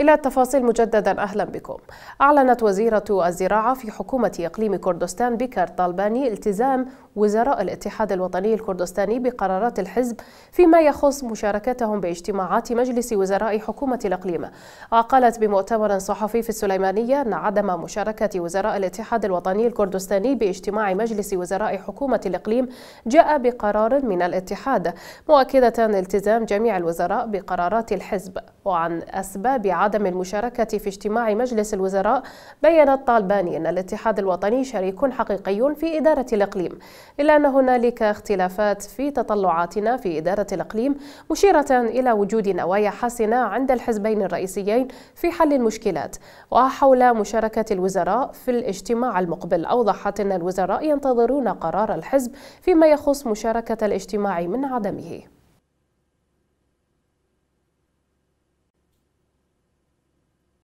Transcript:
إلى التفاصيل مجددا أهلا بكم أعلنت وزيرة الزراعة في حكومة إقليم كردستان بكر طالباني التزام وزراء الاتحاد الوطني الكردستاني بقرارات الحزب فيما يخص مشاركتهم باجتماعات مجلس وزراء حكومة الإقليم وقالت بمؤتمر صحفي في السليمانية أن عدم مشاركة وزراء الاتحاد الوطني الكردستاني باجتماع مجلس وزراء حكومة الإقليم جاء بقرار من الاتحاد مؤكدة التزام جميع الوزراء بقرارات الحزب وعن أسباب عدم المشاركة في اجتماع مجلس الوزراء بين الطالباني أن الاتحاد الوطني شريك حقيقي في إدارة الإقليم إلا أن هنالك اختلافات في تطلعاتنا في إدارة الإقليم مشيرة إلى وجود نوايا حسنة عند الحزبين الرئيسيين في حل المشكلات وحول مشاركة الوزراء في الاجتماع المقبل أوضحت أن الوزراء ينتظرون قرار الحزب فيما يخص مشاركة الاجتماع من عدمه